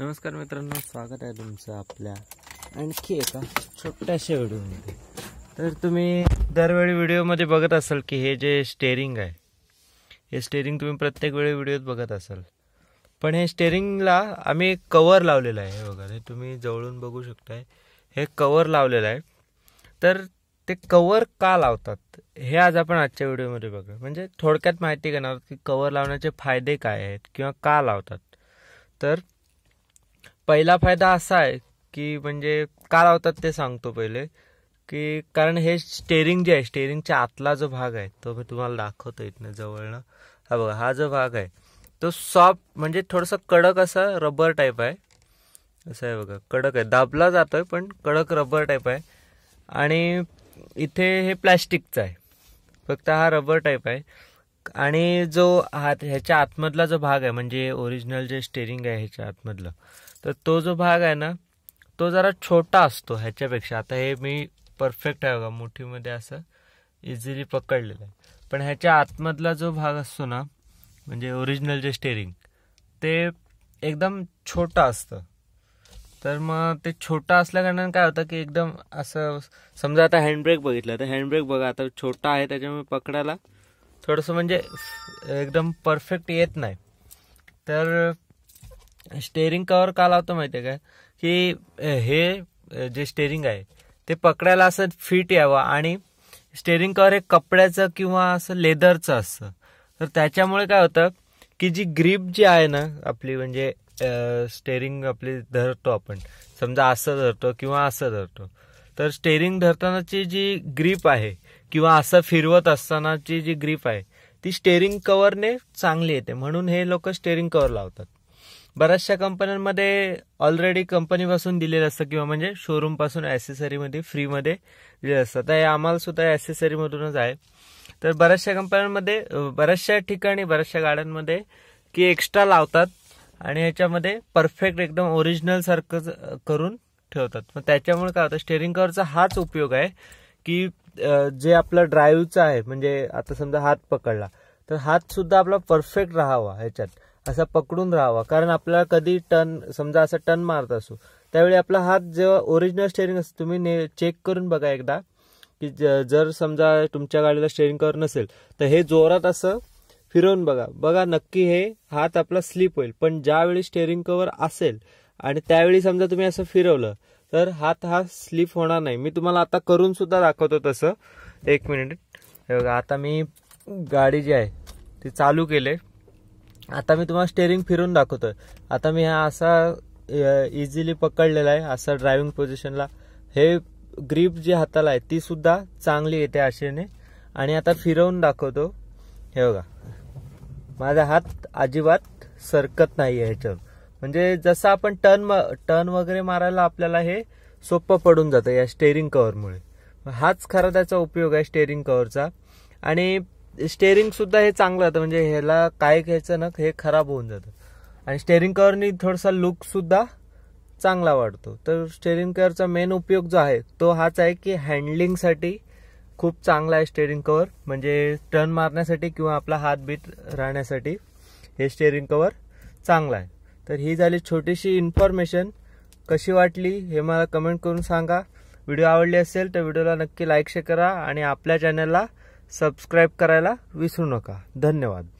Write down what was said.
नमस्कार मित्रांनो स्वागत आहे तुमचं आपल्या आणखी एका छोट्याशा व्हिडिओमध्ये तर तुम्ही दरवेळी व्हिडिओमध्ये बघत असाल की हे जे स्टेरिंग आहे हे स्टेरिंग तुम्ही प्रत्येक वेळी व्हिडिओत बघत असाल पण हे स्टेरिंगला आम्ही कवर लावलेलं आहे हे बघा हे तुम्ही जवळून बघू शकताय हे कवर लावलेलं आहे तर ते कवर का लावतात हे आज आपण आजच्या व्हिडिओमध्ये बघूया म्हणजे थोडक्यात माहिती घेणार की कवर लावण्याचे फायदे काय आहेत किंवा का लावतात तर पहिला फायदा असा आहे की म्हणजे का लावतात ते सांगतो पहिले की कारण हे स्टेरिंग जे आहे स्टेरिंगच्या आतला जो भाग आहे तो मी तुम्हाला दाखवतो इथनं जवळनं हा बघा हा जो भाग आहे तो सॉफ्ट म्हणजे थोडंसं कडक असा रबर टाईप आहे असं आहे बघा कडक आहे दाबला जातो आहे पण कडक रबर टाईप आहे आणि इथे हे प्लॅस्टिकचं आहे फक्त हा रबर टाईप आहे आणि जो हात ह्याच्या आतमधला जो भाग आहे म्हणजे ओरिजिनल जे स्टेरिंग आहे ह्याच्या आतमधलं तर तो जो भाग आहे ना तो जरा छोटा असतो ह्याच्यापेक्षा आता हे मी परफेक्ट आहे बघा मोठीमध्ये असं इझिली पकडलेलं आहे पण ह्याच्या आतमधला जो भाग असतो ना म्हणजे ओरिजिनल जे स्टेरिंग ते एकदम छोटं असतं तर मग ते छोटा असल्याकारणानं काय होतं की एकदम असं समजा आता हँडब्रेक बघितलं तर हँडब्रेक बघा आता छोटा आहे त्याच्यामुळे पकडायला थोडंसं म्हणजे एकदम परफेक्ट येत नाही तर स्टेअरिंग कवर का लावतो माहिती आहे काय की हे जे स्टेअरिंग आहे ते पकडायला असं फिट यावं आणि स्टेअरिंग कवर हे कपड्याचं किंवा असं लेदरचं असतं तर त्याच्यामुळे काय होतं की जी ग्रीप जी आहे ना आपली म्हणजे स्टेअरिंग आपली धरतो आपण समजा असं धरतो किंवा असं धरतो तर स्टेअरिंग धरतानाची जी ग्रीप आहे किंवा असं फिरवत असतानाची जी ग्रीप आहे ती स्टेअरिंग कवरने चांगली येते म्हणून हे लोक स्टेअरिंग कवर लावतात बऱ्याचशा कंपन्यांमध्ये ऑलरेडी कंपनीपासून दिलेलं असतं किंवा म्हणजे शोरूमपासून ॲसेसरीमध्ये फ्रीमध्ये दिलेलं असतं तर हे आम्हाला सुद्धा ॲसेसरीमधूनच आहे तर बऱ्याचशा कंपन्यांमध्ये बऱ्याचशा ठिकाणी बऱ्याचशा गाड्यांमध्ये की एक्स्ट्रा लावतात आणि याच्यामध्ये परफेक्ट एकदम ओरिजिनल सारखं करून ठेवतात मग त्याच्यामुळे काय होतं स्टेअरिंग कवरचा हाच उपयोग आहे की जे आपलं ड्राईव्हचं आहे म्हणजे आता समजा हात पकडला तर हात सुद्धा आपला परफेक्ट राहावा ह्याच्यात असा पकडून राहावा कारण आपल्याला कधी टर्न समजा असा टर्न मारत असू त्यावेळी आपला हात जेव्हा ओरिजिनल स्टेअरिंग असतं तुम्ही ने चेक करून बघा एकदा की जर समजा तुमच्या गाडीला स्टेअरिंग कवर नसेल तर हे जोरात असं फिरवून बघा बघा नक्की हे हात आपला स्लिप होईल पण ज्यावेळी स्टेअरिंग कवर असेल आणि त्यावेळी समजा तुम्ही असं फिरवलं तर हात हा स्लिप होणार नाही मी तुम्हाला आता करून सुद्धा दाखवतो तसं एक मिनिट हे बघा आता मी गाडी जी आहे ती चालू केले आता मी तुम्हाला स्टेअरिंग फिरून दाखवतो आता मी हा असा इझिली पकडलेला आहे असा ड्रायव्हिंग पोझिशनला हे ग्रीप जी हाताला आहे ती सुद्धा चांगली येते आशेने आणि आता फिरवून दाखवतो हे बघा माझा हात अजिबात सरकत नाही आहे ह्याच्यावर म्हणजे जसं आपण टर्न टर्न वगैरे मारायला आपल्याला हे सोपं पडून जातं या स्टेअरिंग कव्हरमुळे हाच खरा त्याचा उपयोग आहे स्टेअरिंग कव्हरचा आणि सुद्धा हे चांगलं होतं म्हणजे ह्याला काय घ्यायचं ना हे खराब होऊन जातं आणि स्टेअरिंग कव्हरनी थोडासा लुकसुद्धा चांगला वाढतो तर स्टेअरिंग कव्हरचा मेन उपयोग जो आहे तो हाच आहे की हँडलिंगसाठी खूप चांगला आहे स्टेअरिंग कव्हर म्हणजे टर्न मारण्यासाठी किंवा आपला हात बीट राहण्यासाठी हे स्टेअरिंग कव्हर चांगला आहे तर ही झाली छोटीशी इन्फॉर्मेशन कशी वाटली हे मला कमेंट करून सांगा व्हिडिओ आवडली असेल तर व्हिडिओला नक्की लाईकशे करा आणि आपल्या चॅनलला सबस्क्राईब करायला विसरू नका धन्यवाद